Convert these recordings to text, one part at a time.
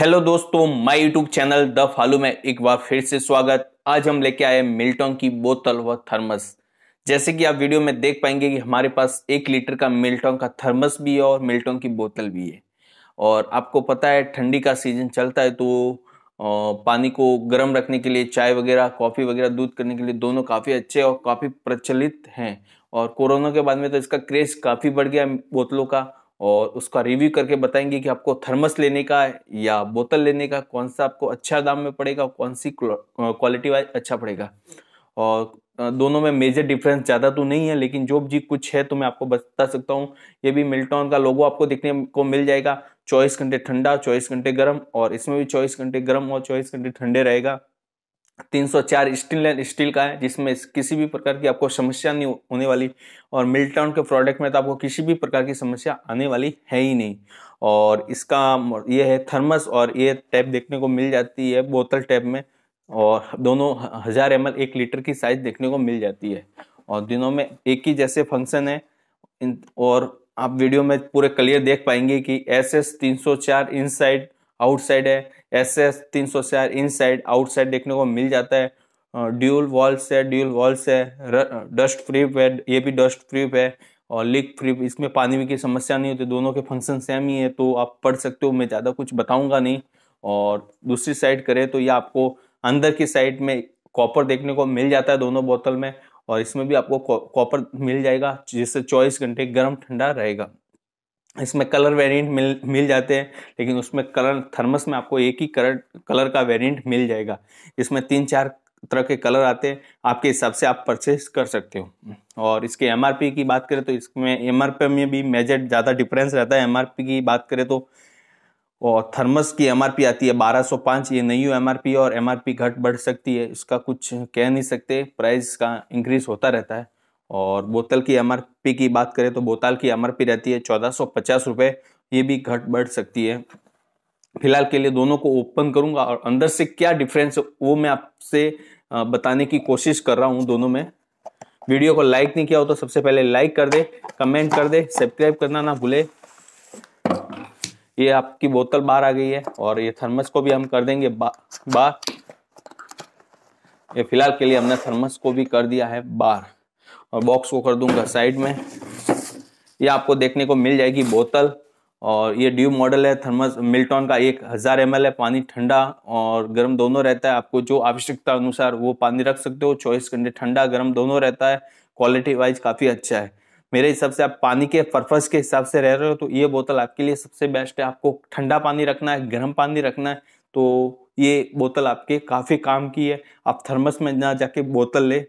hello दोस्तों my YouTube channel the फालू में एक बार फिर से स्वागत आज हम लेके आए मिल्टन की बोतल व थर्मस जैसे कि आप वीडियो में देख पाएंगे कि हमारे पास एक लीटर का मिल्टन का थर्मस भी है और मिल्टन की बोतल भी है और आपको पता है ठंडी का सीजन चलता है तो पानी को गर्म रखने के लिए चाय वगैरह कॉफ़ी वगैरह दूध करने के लिए दोनों काफ़ी अच्छे और काफ़ी प्रचलित हैं और कोरोना के बाद में तो इसका क्रेज काफ़ी बढ़ गया बोतलों का और उसका रिव्यू करके बताएंगे कि आपको थर्मस लेने का या बोतल लेने का कौन सा आपको अच्छा दाम में पड़ेगा कौन सी क्वालिटी वाइज अच्छा पड़ेगा और दोनों में मेजर डिफरेंस ज़्यादा तो नहीं है लेकिन जो भी कुछ है तो मैं आपको बता सकता हूँ ये भी मिल्टॉन का लोगो आपको देखने को मिल जाएगा चौबीस घंटे ठंडा चौबीस घंटे गर्म और इसमें भी चौबीस घंटे गर्म और चौबीस घंटे ठंडे रहेगा 304 स्टील स्टील का है जिसमें किसी भी प्रकार की आपको समस्या नहीं होने वाली और मिल्टन के प्रोडक्ट में तो आपको किसी भी प्रकार की समस्या आने वाली है ही नहीं और इसका ये है थर्मस और ये टैप देखने को मिल जाती है बोतल टैप में और दोनों हज़ार एम एक लीटर की साइज देखने को मिल जाती है और दिनों में एक ही जैसे फंक्शन है और आप वीडियो में पूरे क्लियर देख पाएंगे कि एस एस तीन सौ चार इन साइड आउटसाइड है एस एस तीन सौ चार इन साइड साइड देखने को मिल जाता है ड्यूल वॉल्स है ड्यूल वॉल्स है डस्ट प्रीप है ये भी डस्ट प्रीप है और लिक प्रीप इसमें पानी की समस्या नहीं होती दोनों के फंक्शन सेम ही है तो आप पढ़ सकते हो मैं ज़्यादा कुछ बताऊँगा नहीं और दूसरी साइड करें तो ये आपको अंदर की साइड में कॉपर देखने को मिल जाता है दोनों बोतल में और इसमें भी आपको कॉपर मिल जाएगा जिससे चौबीस घंटे गर्म ठंडा रहेगा इसमें कलर वेरिएंट मिल मिल जाते हैं लेकिन उसमें कलर थर्मस में आपको एक ही कलर कलर का वेरिएंट मिल जाएगा इसमें तीन चार तरह के कलर आते हैं आपके हिसाब से आप परचेज कर सकते हो और इसके एम की बात करें तो इसमें एम में भी मेजर ज़्यादा डिफरेंस रहता है एम की बात करें तो और थर्मस की एम आती है 1205 ये नई एम आर और एम घट बढ़ सकती है इसका कुछ कह नहीं सकते प्राइस का इंक्रीज होता रहता है और बोतल की एम की बात करें तो बोतल की एम रहती है चौदह सौ ये भी घट बढ़ सकती है फिलहाल के लिए दोनों को ओपन करूंगा और अंदर से क्या डिफरेंस वो मैं आपसे बताने की कोशिश कर रहा हूं दोनों में वीडियो को लाइक नहीं किया हो तो सबसे पहले लाइक कर दे कमेंट कर दे सब्सक्राइब करना ना भूले ये आपकी बोतल बाहर आ गई है और ये थर्मस को भी हम कर देंगे बाहर ये फिलहाल के लिए हमने थर्मस को भी कर दिया है बाहर और बॉक्स को कर दूंगा साइड में ये आपको देखने को मिल जाएगी बोतल और ये ड्यू मॉडल है थर्मस मिल्टॉन का एक हज़ार एम है पानी ठंडा और गर्म दोनों रहता है आपको जो आवश्यकता अनुसार वो पानी रख सकते हो चौबीस घंटे ठंडा गर्म दोनों रहता है क्वालिटी वाइज काफ़ी अच्छा है मेरे हिसाब से आप पानी के पर्पज़ के हिसाब से रह रहे हो तो ये बोतल आपके लिए सबसे बेस्ट है आपको ठंडा पानी रखना है गर्म पानी रखना है तो ये बोतल आपके काफ़ी काम की है आप थर्मस में ना जाके बोतल ले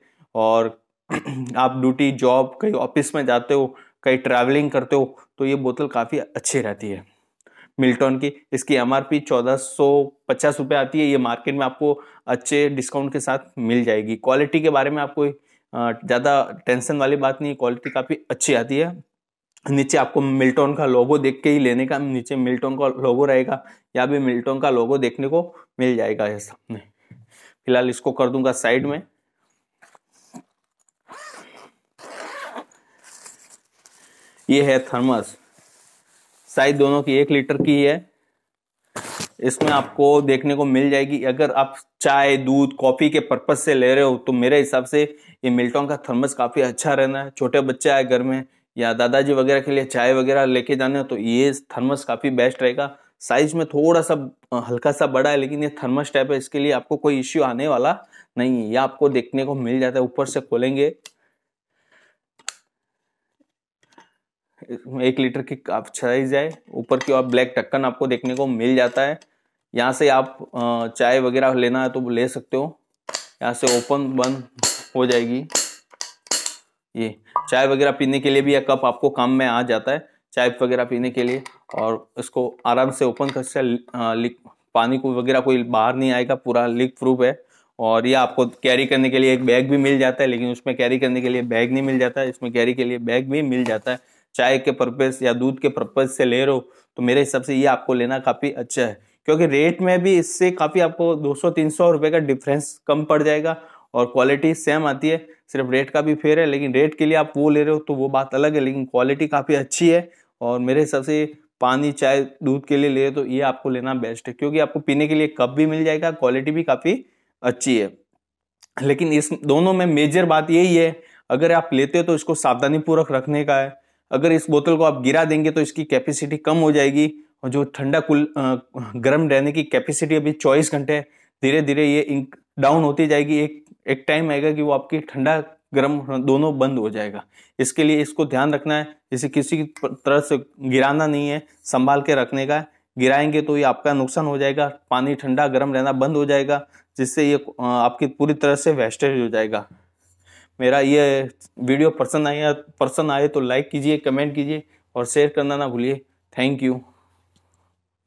और आप ड्यूटी जॉब कहीं ऑफिस में जाते हो कहीं ट्रैवलिंग करते हो तो ये बोतल काफ़ी अच्छी रहती है मिल्टन की इसकी एम आर पी चौदह सौ पचास रुपये आती है ये मार्केट में आपको अच्छे डिस्काउंट के साथ मिल जाएगी क्वालिटी के बारे में आपको ज़्यादा टेंशन वाली बात नहीं क्वालिटी काफ़ी अच्छी आती है नीचे आपको मिल्टन का लोगो देख के ही लेने का नीचे मिल्टन का लोगो रहेगा या भी मिल्टन का लोगो देखने को मिल जाएगा ये सामने फिलहाल इसको कर दूंगा साइड में ये है थर्मस साइज दोनों की एक लीटर की है इसमें आपको देखने को मिल जाएगी अगर आप चाय दूध कॉफी के पर्पज से ले रहे हो तो मेरे हिसाब से ये मिल्टॉन का थर्मस काफी अच्छा रहना है छोटे बच्चे आए घर में या दादाजी वगैरह के लिए चाय वगैरह लेके जाने हो तो ये थर्मस काफी बेस्ट रहेगा साइज में थोड़ा सा हल्का सा बड़ा है लेकिन ये थर्मस टाइप है इसके लिए आपको कोई इश्यू आने वाला नहीं है ये आपको देखने को मिल जाता है ऊपर से खोलेंगे एक लीटर की आप छाई जाए ऊपर की आप ब्लैक टक्कन आपको देखने को मिल जाता है यहाँ से आप चाय वगैरह लेना है तो ले सकते हो यहाँ से ओपन बंद हो जाएगी ये चाय वगैरह पीने के लिए भी यह कप आपको काम में आ जाता है चाय वगैरह पीने के लिए और इसको आराम से ओपन कर सकते लीक पानी को वगैरह कोई बाहर नहीं आएगा पूरा लीक प्रूफ है और ये आपको कैरी करने के लिए एक बैग भी मिल जाता है लेकिन उसमें कैरी करने के लिए बैग नहीं मिल जाता है इसमें कैरी के लिए बैग भी मिल जाता है चाय के पर्पज या दूध के पर्पज से ले रहे हो तो मेरे हिसाब से ये आपको लेना काफ़ी अच्छा है क्योंकि रेट में भी इससे काफ़ी आपको 200-300 रुपए का डिफरेंस कम पड़ जाएगा और क्वालिटी सेम आती है सिर्फ रेट का भी फेयर है लेकिन रेट के लिए आप वो ले रहे हो तो वो बात अलग है लेकिन क्वालिटी काफ़ी अच्छी है और मेरे हिसाब से पानी चाय दूध के लिए ले तो ये आपको लेना बेस्ट है क्योंकि आपको पीने के लिए कप भी मिल जाएगा क्वालिटी भी काफ़ी अच्छी है लेकिन इस दोनों में मेजर बात यही है अगर आप लेते हो तो इसको सावधानीपूर्वक रखने का है अगर इस बोतल को आप गिरा देंगे तो इसकी कैपेसिटी कम हो जाएगी और जो ठंडा कुल गर्म रहने की कैपेसिटी अभी चौबीस घंटे धीरे धीरे ये डाउन होती जाएगी एक एक टाइम आएगा कि वो आपकी ठंडा गर्म दोनों बंद हो जाएगा इसके लिए इसको ध्यान रखना है इसे किसी तरह से गिराना नहीं है संभाल के रखने का गिराएंगे तो ये आपका नुकसान हो जाएगा पानी ठंडा गर्म रहना बंद हो जाएगा जिससे ये आपकी पूरी तरह से वेस्टेज हो जाएगा मेरा ये वीडियो पसंद आया पसंद आए तो लाइक कीजिए कमेंट कीजिए और शेयर करना ना भूलिए थैंक यू